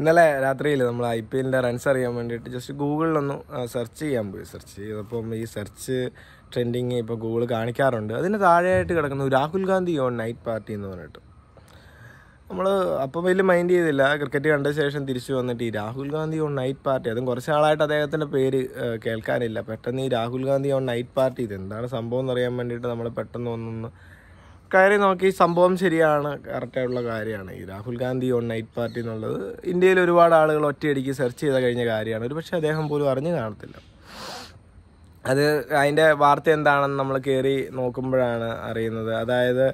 ഇന്നലെ രാത്രിയിൽ നമ്മൾ ഐ പി എല്ലിൻ്റെ റൺസ് അറിയാൻ വേണ്ടിയിട്ട് ജസ്റ്റ് ഗൂഗിളിലൊന്ന് സെർച്ച് ചെയ്യാൻ പോയി സെർച്ച് ചെയ്തപ്പം ഈ സെർച്ച് ട്രെൻഡിങ് ഇപ്പോൾ ഗൂഗിൾ കാണിക്കാറുണ്ട് അതിന് താഴെയായിട്ട് കിടക്കുന്നു Rahul Gandhi on night party എന്ന് പറഞ്ഞിട്ട് നമ്മൾ അപ്പം വലിയ മൈൻഡ് ചെയ്തില്ല ക്രിക്കറ്റ് കണ്ട ശേഷം തിരിച്ചു വന്നിട്ട് ഈ Rahul Gandhi on night party അതും കുറച്ച് നാളായിട്ട് അദ്ദേഹത്തിൻ്റെ പേര് കേൾക്കാനില്ല പെട്ടെന്ന് ഈ Rahul Gandhi on night party ഇത് എന്താണ് സംഭവം എന്ന് അറിയാൻ വേണ്ടിയിട്ട് നമ്മൾ പെട്ടെന്ന് ഒന്നൊന്ന് കയറി നോക്കി സംഭവം ശരിയാണ് കറക്റ്റായിട്ടുള്ള കാര്യമാണ് ഈ Rahul Gandhi on night party എന്നുള്ളത് ഇന്ത്യയിൽ ഒരുപാട് ആളുകൾ ഒറ്റയടിക്ക് സെർച്ച് ചെയ്ത കഴിഞ്ഞ കാര്യമാണ് ഒരു പക്ഷേ അദ്ദേഹം പോലും അറിഞ്ഞ് കാണത്തില്ല അത് അതിൻ്റെ വാർത്ത എന്താണെന്ന് നമ്മൾ കയറി നോക്കുമ്പോഴാണ് അറിയുന്നത് അതായത്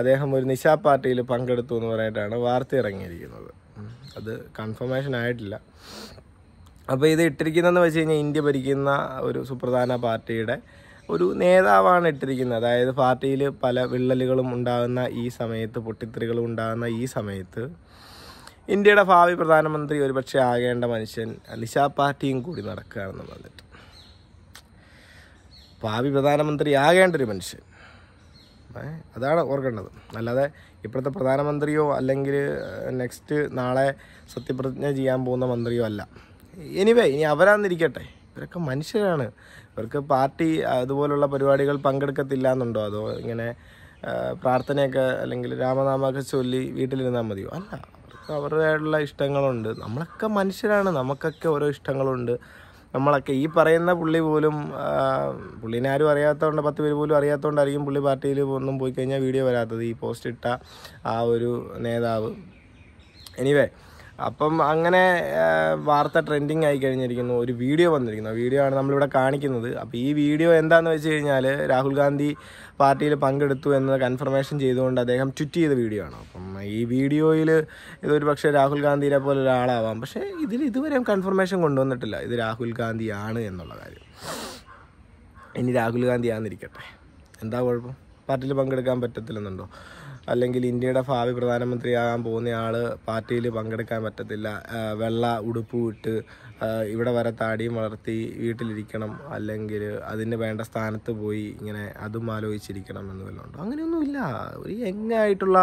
അദ്ദേഹം ഒരു നിശാ പാർട്ടിയിൽ പങ്കെടുത്തു എന്ന് പറഞ്ഞിട്ടാണ് വാർത്ത ഇറങ്ങിയിരിക്കുന്നത് അത് കൺഫർമേഷൻ ആയിട്ടില്ല അപ്പോൾ ഇത് ഇട്ടിരിക്കുന്നതെന്ന് വെച്ച് കഴിഞ്ഞാൽ ഇന്ത്യ ഭരിക്കുന്ന ഒരു സുപ്രധാന പാർട്ടിയുടെ ഒരു നേതാവാണ് ഇട്ടിരിക്കുന്നത് അതായത് പാർട്ടിയിൽ പല വിള്ളലുകളും ഉണ്ടാകുന്ന ഈ സമയത്ത് പൊട്ടിത്തെറികളും ഉണ്ടാകുന്ന ഈ സമയത്ത് ഇന്ത്യയുടെ ഭാവി പ്രധാനമന്ത്രി ഒരുപക്ഷെ ആകേണ്ട മനുഷ്യൻ നിശാ പാർട്ടിയും കൂടി നടക്കുകയാണെന്ന് പറഞ്ഞിട്ട് ഭാവി പ്രധാനമന്ത്രി ആകേണ്ട ഒരു മനുഷ്യൻ അതാണ് ഓർക്കേണ്ടത് അല്ലാതെ ഇപ്പോഴത്തെ പ്രധാനമന്ത്രിയോ അല്ലെങ്കിൽ നെക്സ്റ്റ് നാളെ സത്യപ്രതിജ്ഞ ചെയ്യാൻ പോകുന്ന മന്ത്രിയോ അല്ല എനിവേ ഇനി അവരാന്നിരിക്കട്ടെ ഇവരൊക്കെ മനുഷ്യരാണ് ഇവർക്ക് പാർട്ടി അതുപോലുള്ള പരിപാടികൾ പങ്കെടുക്കത്തില്ല എന്നുണ്ടോ അതോ ഇങ്ങനെ പ്രാർത്ഥനയൊക്കെ അല്ലെങ്കിൽ രാമനാമൊക്കെ ചൊല്ലി വീട്ടിലിരുന്നാൽ മതിയോ അല്ല അവർക്ക് അവരുടേതായിട്ടുള്ള ഇഷ്ടങ്ങളുണ്ട് നമ്മളൊക്കെ മനുഷ്യരാണ് നമുക്കൊക്കെ ഓരോ ഇഷ്ടങ്ങളുണ്ട് നമ്മളൊക്കെ ഈ പറയുന്ന പുള്ളി പോലും പുള്ളിനെ ആരും അറിയാത്തതുകൊണ്ട് പത്ത് പേര് പോലും അറിയാത്തതുകൊണ്ടായിരിക്കും പുള്ളി പാർട്ടിയിൽ ഒന്നും പോയി കഴിഞ്ഞാൽ വീഡിയോ വരാത്തത് ഈ പോസ്റ്റ് ഇട്ട ആ ഒരു നേതാവ് എനിവേ അപ്പം അങ്ങനെ വാർത്ത ട്രെൻഡിങ് ആയി കഴിഞ്ഞിരിക്കുന്നു ഒരു വീഡിയോ വന്നിരിക്കുന്നു ആ വീഡിയോ ആണ് നമ്മളിവിടെ കാണിക്കുന്നത് അപ്പോൾ ഈ വീഡിയോ എന്താണെന്ന് വെച്ച് കഴിഞ്ഞാൽ രാഹുൽ ഗാന്ധി പാർട്ടിയിൽ പങ്കെടുത്തു എന്ന കൺഫർമേഷൻ ചെയ്തുകൊണ്ട് അദ്ദേഹം ട്വിറ്റ് ചെയ്ത വീഡിയോ ആണ് അപ്പം ഈ വീഡിയോയിൽ ഇതൊരു പക്ഷേ രാഹുൽ ഗാന്ധിയെ പോലെ ഒരാളാവാം പക്ഷേ ഇതിൽ ഇതുവരെ കൺഫർമേഷൻ കൊണ്ടുവന്നിട്ടില്ല ഇത് രാഹുൽ ഗാന്ധിയാണ് എന്നുള്ള കാര്യം ഇനി രാഹുൽ ഗാന്ധി ആണെന്നിരിക്കട്ടെ എന്താ കുഴപ്പം പാർട്ടിയിൽ പങ്കെടുക്കാൻ പറ്റത്തില്ലെന്നുണ്ടോ അല്ലെങ്കിൽ ഇന്ത്യയുടെ ഭാവി പ്രധാനമന്ത്രിയാകാൻ ആൾ പാർട്ടിയിൽ പങ്കെടുക്കാൻ പറ്റത്തില്ല വെള്ള ഉടുപ്പ് വിട്ട് ഇവിടെ വരെ താടിയും വളർത്തി വീട്ടിലിരിക്കണം അല്ലെങ്കിൽ അതിന് വേണ്ട സ്ഥാനത്ത് പോയി ഇങ്ങനെ അതും ആലോചിച്ചിരിക്കണം എന്ന് ഉണ്ടോ അങ്ങനെയൊന്നുമില്ല ഒരു യങ്ങായിട്ടുള്ള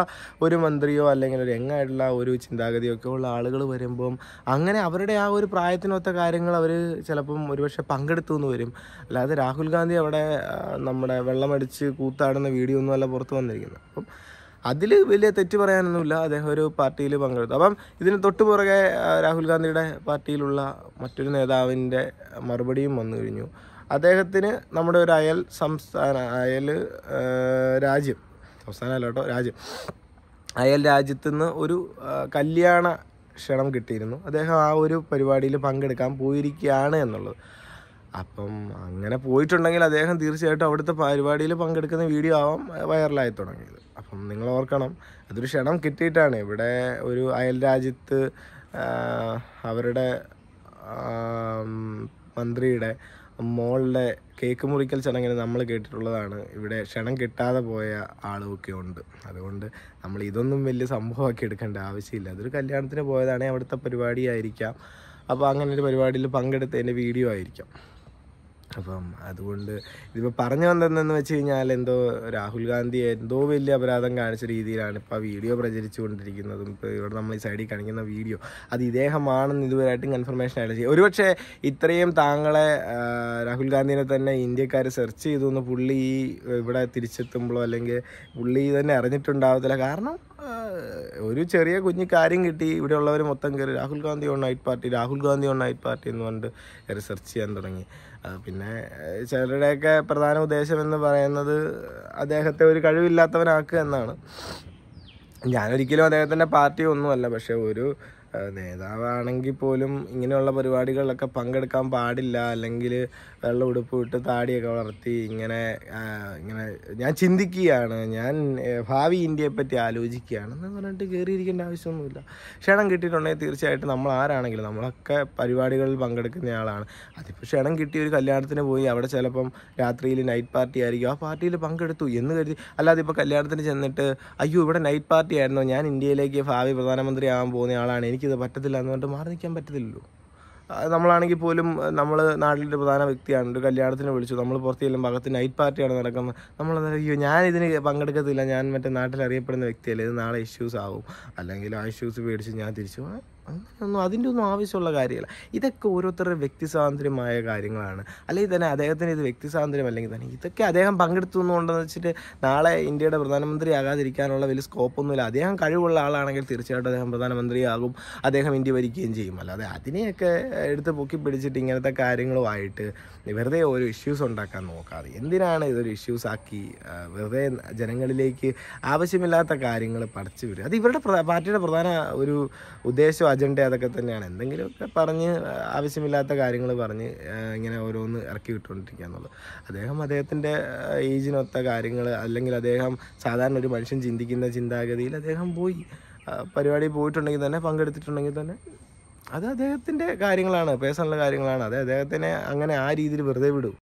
ഒരു മന്ത്രിയോ അല്ലെങ്കിൽ ഒരു യങ്ങായിട്ടുള്ള ഒരു ചിന്താഗതിയോ ഒക്കെ ഉള്ള ആളുകൾ വരുമ്പം അങ്ങനെ അവരുടെ ആ ഒരു പ്രായത്തിനൊത്ത കാര്യങ്ങൾ അവർ ചിലപ്പം ഒരുപക്ഷെ പങ്കെടുത്തു എന്ന് വരും അല്ലാതെ രാഹുൽ ഗാന്ധി അവിടെ നമ്മുടെ വെള്ളമടിച്ച് കൂത്താടുന്ന വീഡിയോ ഒന്നും അല്ല പുറത്ത് വന്നിരിക്കുന്നത് അപ്പം അതിൽ വലിയ തെറ്റ് പറയാനൊന്നുമില്ല അദ്ദേഹം ഒരു പാർട്ടിയിൽ പങ്കെടുത്തു അപ്പം ഇതിന് തൊട്ട് പുറകെ രാഹുൽ ഗാന്ധിയുടെ പാർട്ടിയിലുള്ള മറ്റൊരു നേതാവിൻ്റെ മറുപടിയും വന്നു കഴിഞ്ഞു അദ്ദേഹത്തിന് നമ്മുടെ ഒരു അയൽ സംസ്ഥാന അയൽ രാജ്യം സംസ്ഥാനമല്ല കേട്ടോ രാജ്യം അയൽ രാജ്യത്തു നിന്ന് ഒരു കല്യാണ ക്ഷണം കിട്ടിയിരുന്നു അദ്ദേഹം ആ ഒരു പരിപാടിയിൽ പങ്കെടുക്കാൻ പോയിരിക്കുകയാണ് എന്നുള്ളത് അപ്പം അങ്ങനെ പോയിട്ടുണ്ടെങ്കിൽ അദ്ദേഹം തീർച്ചയായിട്ടും അവിടുത്തെ പരിപാടിയിൽ പങ്കെടുക്കുന്ന വീഡിയോ ആവാം വൈറലായി തുടങ്ങിയത് നിങ്ങൾ ഓർക്കണം അതൊരു ക്ഷണം കിട്ടിയിട്ടാണ് ഇവിടെ ഒരു അയൽ രാജ്യത്ത് അവരുടെ മന്ത്രിയുടെ മോളുടെ കേക്ക് മുറിക്കൽ ചടങ്ങിന് നമ്മൾ കേട്ടിട്ടുള്ളതാണ് ഇവിടെ ക്ഷണം കിട്ടാതെ പോയ ആളുമൊക്കെ ഉണ്ട് അതുകൊണ്ട് നമ്മൾ ഇതൊന്നും വലിയ സംഭവമാക്കി എടുക്കേണ്ട ആവശ്യമില്ല അതൊരു കല്യാണത്തിന് പോയതാണെങ്കിൽ അവിടുത്തെ പരിപാടിയായിരിക്കാം അപ്പോൾ അങ്ങനെ ഒരു പരിപാടിയിൽ പങ്കെടുത്തതിൻ്റെ വീഡിയോ ആയിരിക്കാം അപ്പം അതുകൊണ്ട് ഇതിപ്പോൾ പറഞ്ഞു വന്നതെന്ന് വെച്ച് കഴിഞ്ഞാൽ എന്തോ രാഹുൽ ഗാന്ധി എന്തോ വലിയ അപരാധം കാണിച്ച രീതിയിലാണ് ഇപ്പോൾ വീഡിയോ പ്രചരിച്ചുകൊണ്ടിരിക്കുന്നതും ഇപ്പോൾ ഇവിടെ നമ്മൾ ഈ സൈഡിൽ കാണിക്കുന്ന വീഡിയോ അത് ഇദ്ദേഹമാണെന്ന് ഇതുവരായിട്ടും കൺഫർമേഷൻ ആയിട്ട് ചെയ്യും ഒരുപക്ഷെ ഇത്രയും താങ്കളെ രാഹുൽ ഗാന്ധിനെ തന്നെ ഇന്ത്യക്കാർ സെർച്ച് ചെയ്തു എന്ന് പുള്ളി ഇവിടെ തിരിച്ചെത്തുമ്പോഴോ അല്ലെങ്കിൽ പുള്ളി തന്നെ അറിഞ്ഞിട്ടുണ്ടാവത്തില്ല കാരണം ഒരു ചെറിയ കുഞ്ഞു കാര്യം കിട്ടി ഇവിടെയുള്ളവർ മൊത്തം കയറി Rahul Gandhi on night party Rahul Gandhi on night party എന്ന് പറഞ്ഞിട്ട് റിസർച്ച് ചെയ്യാൻ തുടങ്ങി പിന്നെ പിന്നെ ചിലരുടെയൊക്കെ പ്രധാന ഉദ്ദേശം എന്ന് പറയുന്നത് അദ്ദേഹത്തെ ഒരു കഴിവില്ലാത്തവനാക്കുക എന്നാണ് ഞാനൊരിക്കലും അദ്ദേഹത്തിൻ്റെ പാർട്ടി ഒന്നുമല്ല പക്ഷേ ഒരു നേതാവാണെങ്കിൽ പോലും ഇങ്ങനെയുള്ള പരിപാടികളിലൊക്കെ പങ്കെടുക്കാൻ പാടില്ല അല്ലെങ്കിൽ വെള്ള ഉടുപ്പ് ഇട്ട് താടിയൊക്കെ വളർത്തി ഇങ്ങനെ ഇങ്ങനെ ഞാൻ ചിന്തിക്കുകയാണ് ഞാൻ ഭാവി ഇന്ത്യയെപ്പറ്റി എന്ന് പറഞ്ഞിട്ട് കയറിയിരിക്കേണ്ട ആവശ്യമൊന്നുമില്ല ക്ഷണം കിട്ടിയിട്ടുണ്ടെങ്കിൽ തീർച്ചയായിട്ടും നമ്മൾ ആരാണെങ്കിലും നമ്മളൊക്കെ പരിപാടികളിൽ പങ്കെടുക്കുന്ന ആളാണ് അതിപ്പോൾ ക്ഷണം കിട്ടി ഒരു കല്യാണത്തിന് പോയി അവിടെ ചിലപ്പം രാത്രിയിൽ നൈറ്റ് പാർട്ടി ആയിരിക്കും ആ പാർട്ടിയിൽ പങ്കെടുത്തു എന്ന് കരുതി അല്ലാതെ ഇപ്പോൾ കല്യാണത്തിന് ചെന്നിട്ട് അയ്യോ ഇവിടെ നൈറ്റ് പാർട്ടി ആയിരുന്നു ഞാൻ ഇന്ത്യയിലേക്ക് ഭാവി പ്രധാനമന്ത്രി ആകാൻ പോകുന്ന ആളാണ് എനിക്ക് എനിക്കിത് പറ്റത്തില്ല എന്ന് പറഞ്ഞിട്ട് മാറി നിൽക്കാൻ പറ്റത്തില്ലല്ലോ നമ്മളാണെങ്കിൽ പോലും നമ്മൾ നാട്ടിലെ പ്രധാന വ്യക്തിയാണ് ഒരു കല്യാണത്തിന് വിളിച്ചു നമ്മൾ പുറത്ത് ചെല്ലുമ്പോൾ അകത്ത് നൈറ്റ് പാർട്ടിയാണ് നടക്കുന്നത് നമ്മൾ അയ്യോ ഞാൻ ഇതിന് പങ്കെടുക്കത്തില്ല ഞാൻ മറ്റേ നാട്ടിൽ അറിയപ്പെടുന്ന വ്യക്തിയല്ലേ ഇത് നാളെ ഇഷ്യൂസ് ആവും അല്ലെങ്കിൽ ആ ഇഷ്യൂസ് പേടിച്ച് ഞാൻ തിരിച്ചു അങ്ങനെയൊന്നും അതിൻ്റെ ഒന്നും ആവശ്യമുള്ള കാര്യമല്ല ഇതൊക്കെ ഓരോരുത്തരുടെ വ്യക്തി സ്വാതന്ത്ര്യമായ കാര്യങ്ങളാണ് അല്ലെങ്കിൽ തന്നെ അദ്ദേഹത്തിന് ഇത് വ്യക്തി സ്വാതന്ത്ര്യം അല്ലെങ്കിൽ തന്നെ ഇതൊക്കെ അദ്ദേഹം പങ്കെടുത്തുകൊണ്ടെന്ന് വെച്ചിട്ട് നാളെ ഇന്ത്യയുടെ പ്രധാനമന്ത്രി ആകാതിരിക്കാനുള്ള വലിയ സ്കോപ്പൊന്നുമില്ല അദ്ദേഹം കഴിവുള്ള ആളാണെങ്കിൽ തീർച്ചയായിട്ടും അദ്ദേഹം പ്രധാനമന്ത്രിയാകും അദ്ദേഹം ഇന്ത്യ ഭരിക്കുകയും ചെയ്യും അല്ലാതെ അതിനെയൊക്കെ എടുത്ത് പൊക്കി പിടിച്ചിട്ട് ഇങ്ങനത്തെ കാര്യങ്ങളുമായിട്ട് വെറുതെ ഓരോ ഇഷ്യൂസ് ഉണ്ടാക്കാൻ നോക്കാതെ എന്തിനാണ് ഇതൊരു ഇഷ്യൂസ് ആക്കി വെറുതെ ജനങ്ങളിലേക്ക് ആവശ്യമില്ലാത്ത കാര്യങ്ങൾ പഠിച്ചു വരും അത് ഇവരുടെ പാർട്ടിയുടെ പ്രധാന ഒരു ഉദ്ദേശം അജണ്ട അതൊക്കെ തന്നെയാണ് എന്തെങ്കിലുമൊക്കെ പറഞ്ഞ് ആവശ്യമില്ലാത്ത കാര്യങ്ങൾ പറഞ്ഞ് ഇങ്ങനെ ഓരോന്ന് ഇറക്കി വിട്ടുകൊണ്ടിരിക്കുക എന്നുള്ളത് അദ്ദേഹം അദ്ദേഹത്തിൻ്റെ ഏജിനൊത്ത കാര്യങ്ങൾ അല്ലെങ്കിൽ അദ്ദേഹം സാധാരണ ഒരു മനുഷ്യൻ ചിന്തിക്കുന്ന ചിന്താഗതിയിൽ അദ്ദേഹം പോയി പരിപാടി പോയിട്ടുണ്ടെങ്കിൽ തന്നെ പങ്കെടുത്തിട്ടുണ്ടെങ്കിൽ തന്നെ അത് അദ്ദേഹത്തിൻ്റെ കാര്യങ്ങളാണ് പേഴ്സണൽ കാര്യങ്ങളാണ് അത് അദ്ദേഹത്തിനെ അങ്ങനെ ആ രീതിയിൽ വെറുതെ വിടും